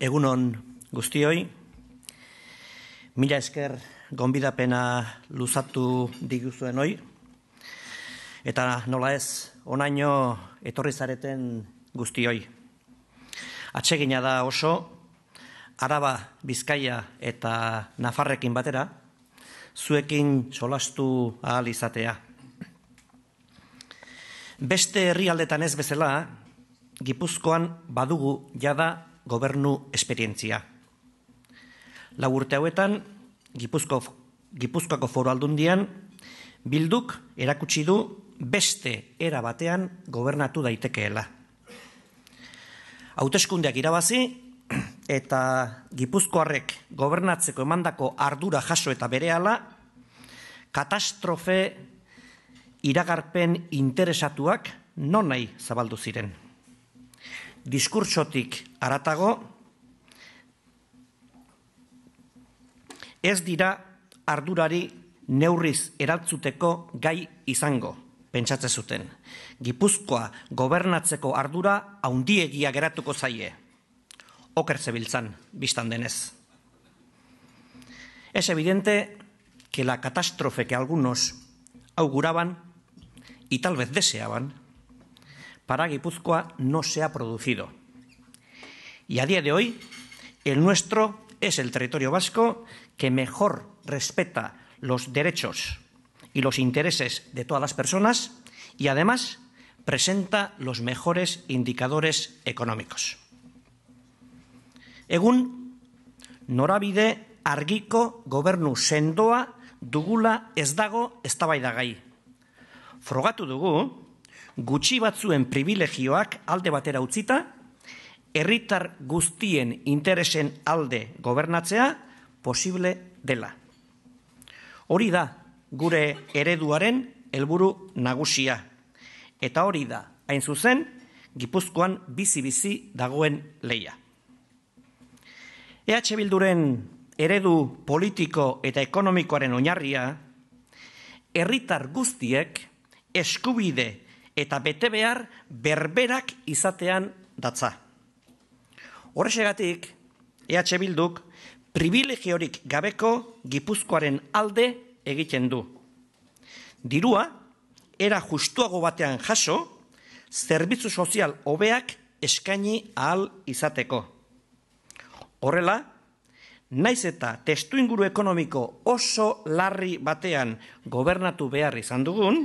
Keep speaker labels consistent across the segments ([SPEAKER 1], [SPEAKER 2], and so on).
[SPEAKER 1] egunon guztioi, mila esker gonbidapena luzatu diguzuen hoi, eta nola ez, onaino etorri zareten guztioi. Atsegina da oso, araba, bizkaia eta nafarrekin batera, zuekin solastu ahal izatea. Beste herrialdetan ez bezala, Gipuzkoan badugu jada gobernu esperientzia. Lau urte hauetan, Gipuzko, Gipuzkoako foro aldundian, bilduk erakutsi du beste era batean gobernatu daitekeela. Hautezkundeak irabazi eta Gipuzkoarrek gobernatzeko emandako ardura jaso eta berehala katastrofe iragarpen interesatuak nonai zabaldu ziren diskurtsotik aratago, ez dira ardurari neurriz eratzuteko gai izango, pentsatze zuten. Gipuzkoa gobernatzeko ardura haundiegia geratuko zaie. Oker zebiltzan, biztan denez. Es evidente que la catástrofe que algunos auguraban, y tal vez deseaban, para Guipúzcoa no se ha producido. Y a día de hoy, el nuestro es el territorio vasco que mejor respeta los derechos y los intereses de todas las personas y además presenta los mejores indicadores económicos. Egun, norabide argiko gobernu sendoa dugula ez dago eztabaidagai. Frogatu dugu, gutxi batzuen privilegioak alde batera utzita, herritar guztien interesen alde gobernatzea posible dela. Hori da gure ereduaren helburu nagusia. Eta hori da, hain zuzen, Gipuzkoan bizi bizi dagoen leia. EH bilduren eredu politiko eta ekonomikoaren oinarria herritar guztiek eskubide eta bete behar berberak izatean datza. Horrexegatik, EH Bilduk privilegiorik gabeko gipuzkoaren alde egiten du. Dirua, era justuago batean jaso, zerbitzu sozial hobeak eskaini ahal izateko. Horrela, naiz eta testu ekonomiko oso larri batean gobernatu behar izan dugun,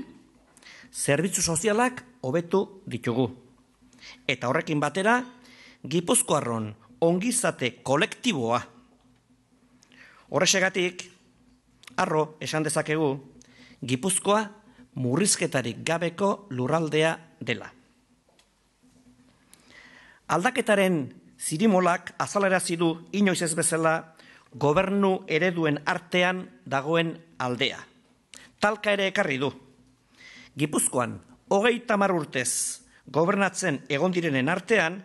[SPEAKER 1] zerbitzu sozialak hobetu ditugu. Eta horrekin batera, Gipuzkoarron ongizate kolektiboa. Horrexegatik, arro esan dezakegu, Gipuzkoa murrizketarik gabeko lurraldea dela. Aldaketaren zirimolak azalerazi du inoiz ez bezala gobernu ereduen artean dagoen aldea. Talka ere ekarri du. Gipuzkoan, hogei tamar urtez gobernatzen egon direnen artean,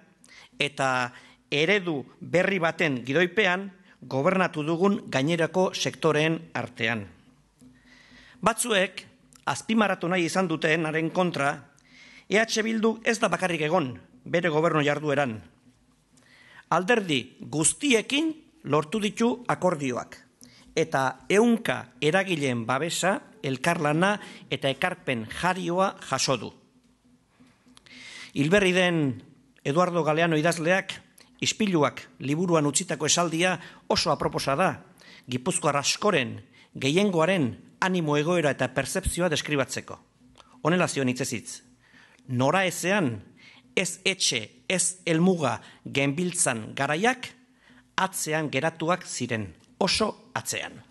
[SPEAKER 1] eta eredu berri baten gidoipean gobernatu dugun gainerako sektoreen artean. Batzuek, azpimaratu nahi izan dutenaren kontra, EH Bildu ez da bakarrik egon bere goberno jardueran. Alderdi guztiekin lortu ditu akordioak eta eunka eragileen babesa, elkarlana eta ekarpen jarioa jaso du. Hilberri den Eduardo Galeano idazleak, ispiluak liburuan utzitako esaldia oso aproposa da, gipuzko arraskoren, gehiengoaren animo egoera eta percepzioa deskribatzeko. Honela zion itzezitz, nora ezean, ez etxe, ez elmuga genbiltzan garaiak, atzean geratuak ziren oso atzean.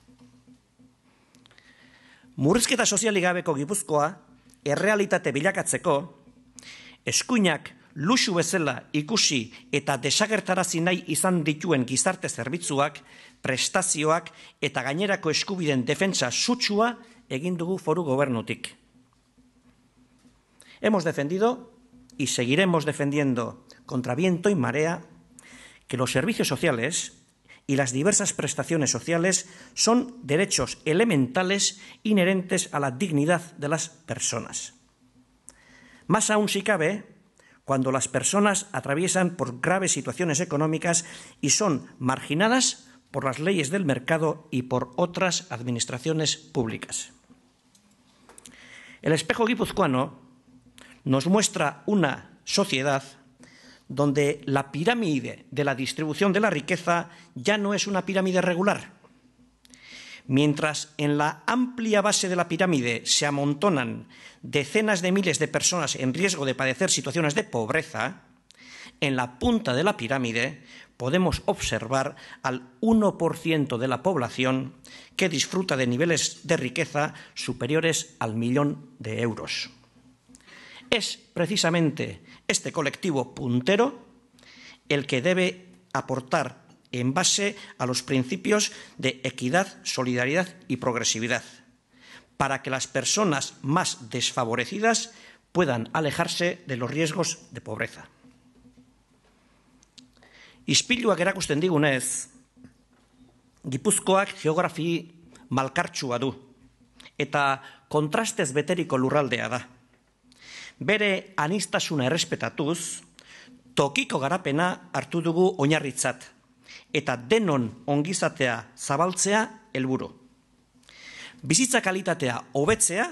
[SPEAKER 1] Murrizketa soziali gabeko gipuzkoa, errealitate bilakatzeko, eskuinak luxu bezala ikusi eta desagertarazi nahi izan dituen gizarte zerbitzuak, prestazioak eta gainerako eskubiden defentsa sutsua egin dugu foru gobernutik. Hemos defendido, y seguiremos defendiendo contra viento y marea, que los servicios sociales, y las diversas prestaciones sociales son derechos elementales inherentes a la dignidad de las personas. Más aún si cabe, cuando las personas atraviesan por graves situaciones económicas y son marginadas por las leyes del mercado y por otras administraciones públicas. El espejo guipuzcoano nos muestra una sociedad donde la pirámide de la distribución de la riqueza ya no es una pirámide regular. Mientras en la amplia base de la pirámide se amontonan decenas de miles de personas en riesgo de padecer situaciones de pobreza, en la punta de la pirámide podemos observar al 1% de la población que disfruta de niveles de riqueza superiores al millón de euros. Es precisamente este colectivo puntero el que debe aportar en base a los principios de equidad, solidaridad y progresividad, para que las personas más desfavorecidas puedan alejarse de los riesgos de pobreza. Y erakusten digunez, Gipuzkoak geografi malkartsua du eta kontrastez beteriko lurraldea bere anistasuna errespetatuz, tokiko garapena hartu dugu oinarritzat eta denon ongizatea zabaltzea helburu. Bizitza kalitatea hobetzea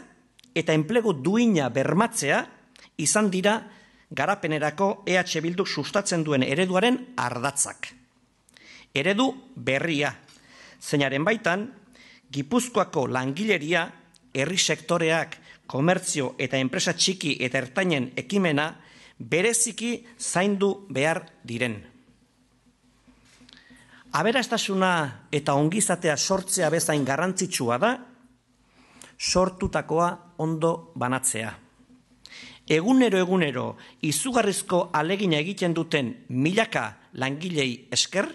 [SPEAKER 1] eta enplegu duina bermatzea izan dira garapenerako EH bilduk sustatzen duen ereduaren ardatzak. Eredu berria, zeinaren baitan, Gipuzkoako langileria herri sektoreak komertzio eta enpresa txiki eta ertainen ekimena bereziki zaindu behar diren. Aberastasuna eta ongizatea sortzea bezain garrantzitsua da, sortutakoa ondo banatzea. Egunero egunero izugarrizko alegina egiten duten milaka langilei esker,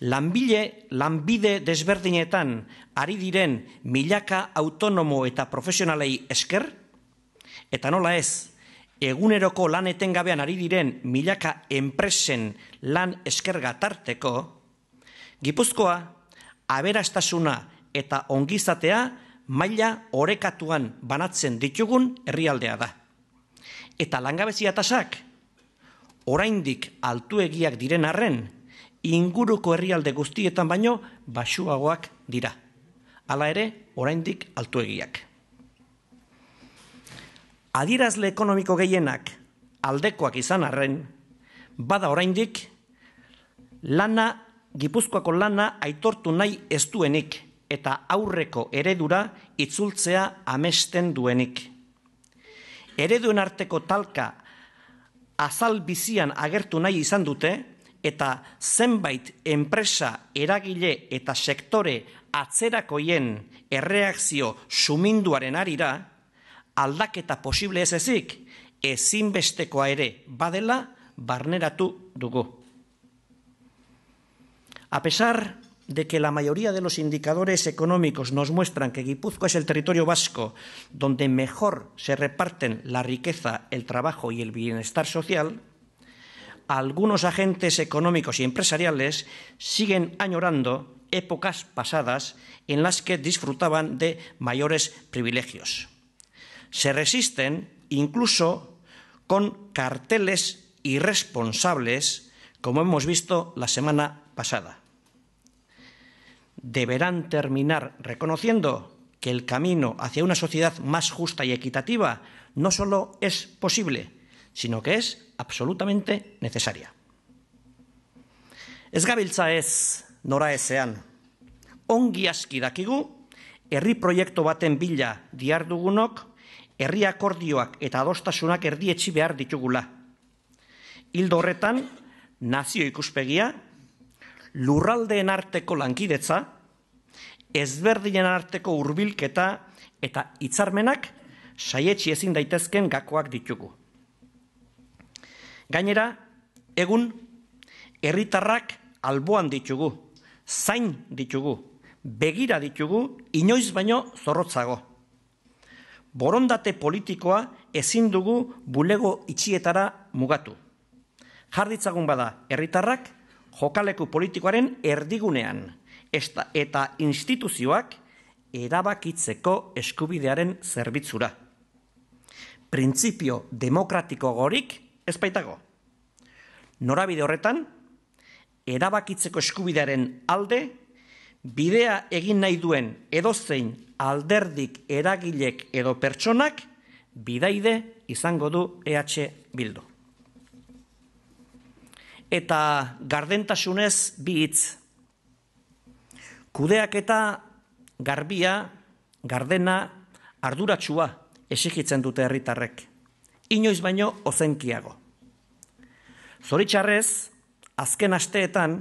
[SPEAKER 1] lanbile, lanbide desberdinetan ari diren milaka autonomo eta profesionalei esker, eta nola ez, eguneroko lan etengabean ari diren milaka enpresen lan eskerga tarteko, gipuzkoa, aberastasuna eta ongizatea maila orekatuan banatzen ditugun herrialdea da. Eta langabeziatasak tasak, oraindik altuegiak diren arren, inguruko herrialde guztietan baino basuagoak dira. Hala ere, oraindik altuegiak. Adirazle ekonomiko gehienak aldekoak izan arren, bada oraindik lana Gipuzkoako lana aitortu nahi ez duenik eta aurreko eredura itzultzea amesten duenik. Ereduen arteko talka azal bizian agertu nahi izan dute, eta zenbait enpresa, eragile eta sektore atzerakoien erreakzio suminduaren arira, aldaketa posible ez ezik, ezinbestekoa ere badela barneratu dugu. A pesar de que la mayoría de los indicadores económicos nos muestran que Guipúzcoa es el territorio vasco donde mejor se reparten la riqueza, el trabajo y el bienestar social, algunos agentes económicos y empresariales siguen añorando épocas pasadas en las que disfrutaban de mayores privilegios. Se resisten incluso con carteles irresponsables, como hemos visto la semana pasada. Deberán terminar reconociendo que el camino hacia una sociedad más justa y equitativa no solo es posible, sino que es absolutamente necesaria. Ez gabiltza ez, nora ezean. Ongi aski dakigu, herri proiektu baten bila diar dugunok, herri akordioak eta adostasunak erdietxi behar ditugula. Hildo horretan, nazio ikuspegia, lurraldeen arteko lankidetza, ezberdinen arteko hurbilketa eta hitzarmenak saietxi ezin daitezken gakoak ditugu. Gainera, egun herritarrak alboan ditugu, zain ditugu, begira ditugu, inoiz baino zorrotzago. Borondate politikoa ezin dugu bulego itxietara mugatu. Jarditzagun bada herritarrak jokaleku politikoaren erdigunean eta instituzioak erabakitzeko eskubidearen zerbitzura. Printzipio demokratiko gorik Ez baitago. Norabide horretan, erabakitzeko eskubidearen alde, bidea egin nahi duen edozein alderdik eragilek edo pertsonak, bidaide izango du EH Bildu. Eta gardentasunez hitz, kudeak eta garbia, gardena, arduratsua esikitzen dute herritarrek inoiz baino ozenkiago. Zoritzarrez, azken asteetan,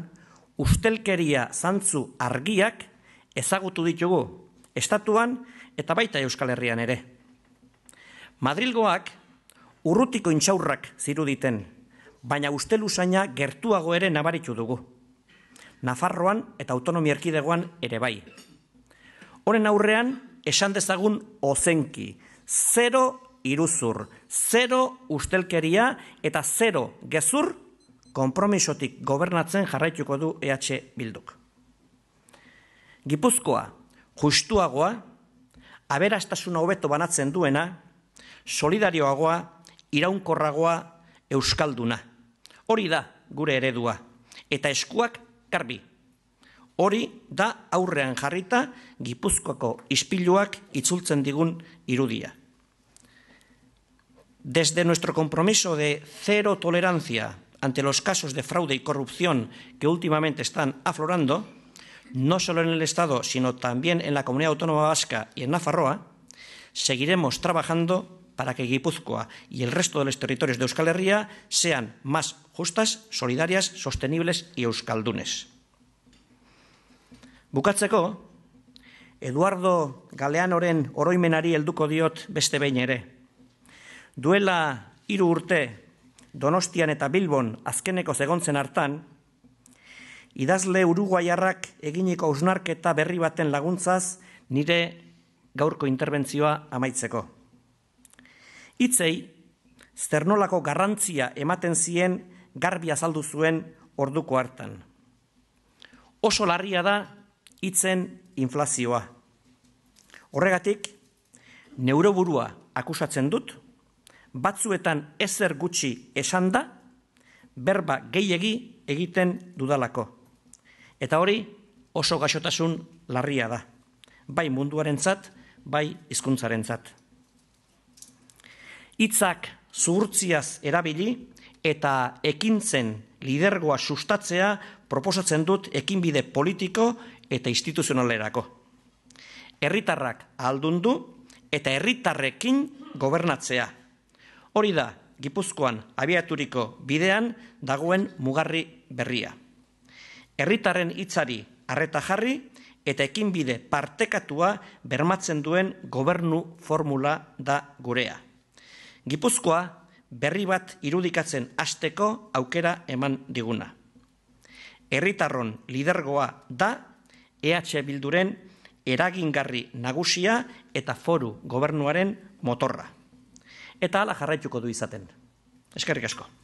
[SPEAKER 1] ustelkeria zantzu argiak ezagutu ditugu, estatuan eta baita Euskal Herrian ere. Madrilgoak urrutiko intxaurrak ziruditen, baina uste usaina gertuago ere nabaritu dugu. Nafarroan eta autonomia erkidegoan ere bai. Horen aurrean, esan dezagun ozenki, zero iruzur. Zero ustelkeria eta zero gezur konpromisotik gobernatzen jarraituko du EH Bilduk. Gipuzkoa, justuagoa, aberastasuna hobeto banatzen duena, solidarioagoa, iraunkorragoa, euskalduna. Hori da gure eredua, eta eskuak karbi. Hori da aurrean jarrita Gipuzkoako ispiluak itzultzen digun irudia. Desde nuestro compromiso de cero tolerancia ante los casos de fraude y corrupción que últimamente están aflorando, no solo en el Estado, sino también en la comunidad autónoma vasca y en Nafarroa, seguiremos trabajando para que Guipúzcoa y el resto de los territorios de Euskal Herria sean más justas, solidarias, sostenibles y euskaldunes. Bukatzeko, Eduardo Galeanoren oroimenari helduko diot beste diot ere. Duela hiru urte Donostian eta Bilbon azkeneko zegontzen hartan, idazle uruguaiarrak eginiko ausnarketa berri baten laguntzaz nire gaurko interbentzioa amaitzeko. Itzei, Zernolako garrantzia ematen zien garbia saldu zuen orduko hartan. Oso larria da itzen inflazioa. Horregatik, neuroburua akusatzen dut, batzuetan ezer gutxi esan da, berba gehiegi egiten dudalako. Eta hori oso gaixotasun larria da, bai munduaren zat, bai izkuntzaren zat. Itzak zuhurtziaz erabili eta ekintzen lidergoa sustatzea proposatzen dut ekinbide politiko eta instituzionalerako. Erritarrak aldundu eta herritarrekin gobernatzea, Hori da, Gipuzkoan abiaturiko bidean dagoen mugarri berria. Herritarren hitzari arreta jarri eta ekinbide partekatua bermatzen duen gobernu formula da gurea. Gipuzkoa berri bat irudikatzen hasteko aukera eman diguna. Herritarron lidergoa da EH Bilduren eragingarri nagusia eta foru gobernuaren motorra eta ala jarraituko du izaten. Eskerrik asko.